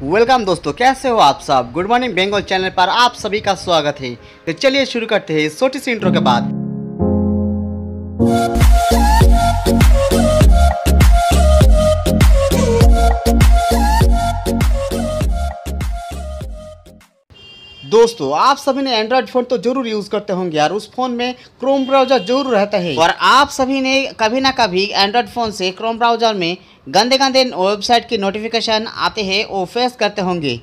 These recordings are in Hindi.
वेलकम दोस्तों कैसे हो आप सब गुड मॉर्निंग बेंगल चैनल पर आप सभी का स्वागत है तो चलिए शुरू करते हैं छोटी सी इंट्रो के बाद दोस्तों आप सभी ने एंड्रॉइड फोन तो जरूर यूज करते होंगे यार उस फोन में क्रोम ब्राउजर जरूर रहता है और आप सभी ने कभी ना कभी एंड्रॉइड फोन से क्रोम ब्राउजर में गंदे गंदे वेबसाइट की नोटिफिकेशन आते हैं वो फेस करते होंगे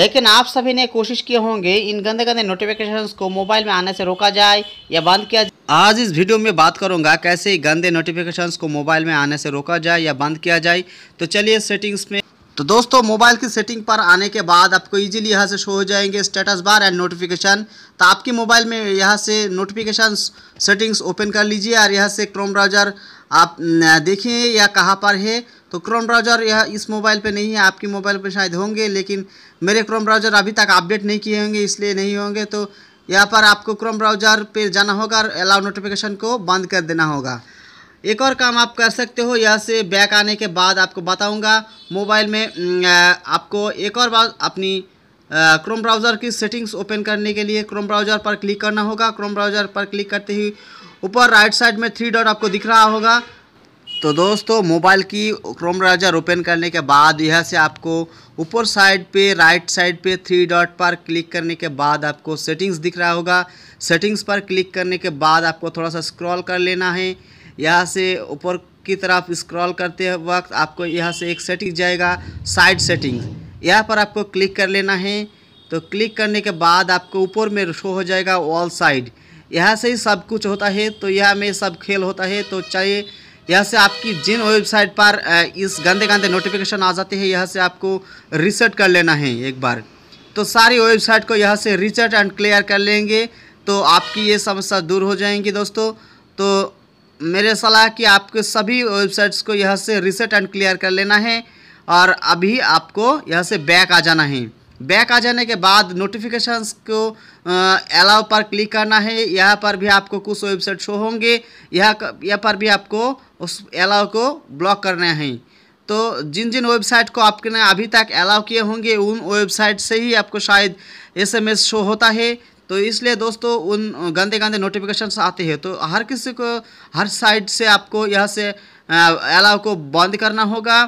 लेकिन आप सभी ने कोशिश किए होंगे इन गंदे गंदे नोटिफिकेशन को मोबाइल में आने से रोका जाए या बंद किया जाए आज इस वीडियो में बात करूंगा कैसे गंदे नोटिफिकेशन को मोबाइल में आने से रोका जाए या बंद किया जाए तो चलिए सेटिंग्स में तो दोस्तों मोबाइल की सेटिंग पर आने के बाद आपको इजीली यहाँ से शो हो जाएंगे स्टेटस बार एंड नोटिफिकेशन तो आपके मोबाइल में यहाँ से नोटिफिकेशन सेटिंग्स ओपन कर लीजिए और यहाँ से क्रोम ब्राउज़र आप देखिए या कहाँ पर है तो क्रोम ब्राउज़र यह इस मोबाइल पे नहीं है आपकी मोबाइल पे शायद होंगे लेकिन मेरे क्रोम ब्राउज़र अभी तक अपडेट नहीं किए होंगे इसलिए नहीं होंगे तो यहाँ पर आपको क्रोम ब्राउज़र पर जाना होगा और अलाउ नोटिफिकेशन को बंद कर देना होगा एक और काम आप कर सकते हो यहाँ से बैक आने के बाद आपको बताऊंगा मोबाइल में आपको एक और बार अपनी क्रोम ब्राउज़र की सेटिंग्स ओपन करने के लिए क्रोम ब्राउज़र पर क्लिक करना होगा क्रोम ब्राउज़र पर क्लिक करते ही ऊपर राइट साइड में थ्री डॉट आपको दिख रहा होगा तो दोस्तों मोबाइल की क्रोम ब्राउज़र ओपन करने के बाद यह से आपको ऊपर साइड पे राइट साइड पे थ्री डॉट पर क्लिक करने के बाद आपको सेटिंग्स दिख रहा होगा सेटिंग्स पर क्लिक करने के बाद आपको थोड़ा सा स्क्रॉल कर लेना है यहाँ से ऊपर की तरफ स्क्रॉल करते वक्त आपको यहाँ से एक सेटिंग जाएगा साइड सेटिंग यहाँ पर आपको क्लिक कर लेना है तो क्लिक करने के बाद आपको ऊपर में शो हो जाएगा वॉल साइड यहाँ से ही सब कुछ होता है तो यह में सब खेल होता है तो चाहिए यहाँ से आपकी जिन वेबसाइट पर इस गंदे गंदे नोटिफिकेशन आ जाते हैं यहाँ से आपको रिसेट कर लेना है एक बार तो सारी वेबसाइट को यहाँ से रिसेट एंड क्लियर कर लेंगे तो आपकी ये समस्या दूर हो जाएंगी दोस्तों तो मेरे सलाह कि आपके सभी वेबसाइट्स को यह से रिसेट एंड क्लियर कर लेना है और अभी आपको यहाँ से बैक आ जाना है बैक आ जाने के बाद नोटिफिकेशंस को अलाउ पर क्लिक करना है यहाँ पर भी आपको कुछ वेबसाइट शो होंगे यहाँ यहाँ पर भी आपको उस अलाउ को ब्लॉक करना है तो जिन जिन वेबसाइट को आपने अभी तक अलाउ किए होंगे उन वेबसाइट से ही आपको शायद एसएमएस शो होता है तो इसलिए दोस्तों उन गंदे गंदे नोटिफिकेशन आते हैं तो हर किसी को हर साइड से आपको यह से अलाव को बंद करना होगा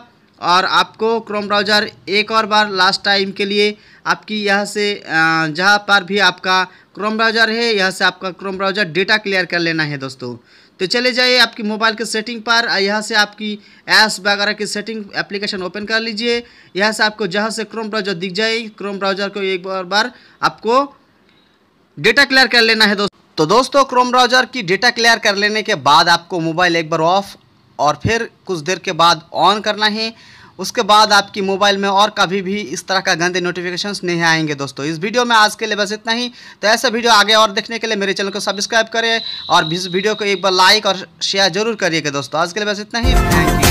और आपको क्रोम ब्राउज़र एक और बार लास्ट टाइम के लिए आपकी यह से जहाँ पर भी आपका क्रोम ब्राउज़र है यह से आपका क्रोम ब्राउज़र डेटा क्लियर कर लेना है दोस्तों तो चले जाइए आपकी मोबाइल के सेटिंग पर यहाँ से आपकी ऐप्स वगैरह की सेटिंग एप्लीकेशन ओपन कर लीजिए यहाँ से आपको जहाँ से क्रोम ब्राउज़र दिख जाए क्रोम ब्राउज़र को एक बार बार आपको डेटा क्लियर कर लेना है दोस्तों तो दोस्तों क्रोम ब्राउजर की डेटा क्लियर कर लेने के बाद आपको मोबाइल एक बार ऑफ और फिर कुछ देर के बाद ऑन करना है उसके बाद आपकी मोबाइल में और कभी भी इस तरह का गंदे नोटिफिकेशंस नहीं आएंगे दोस्तों इस वीडियो में आज के लिए बस इतना ही तो ऐसे वीडियो आगे और देखने के लिए मेरे चैनल को सब्सक्राइब करें और इस वीडियो को एक बार लाइक और शेयर जरूर करिएगा दोस्तों आज के लिए बस इतना ही थैंक यू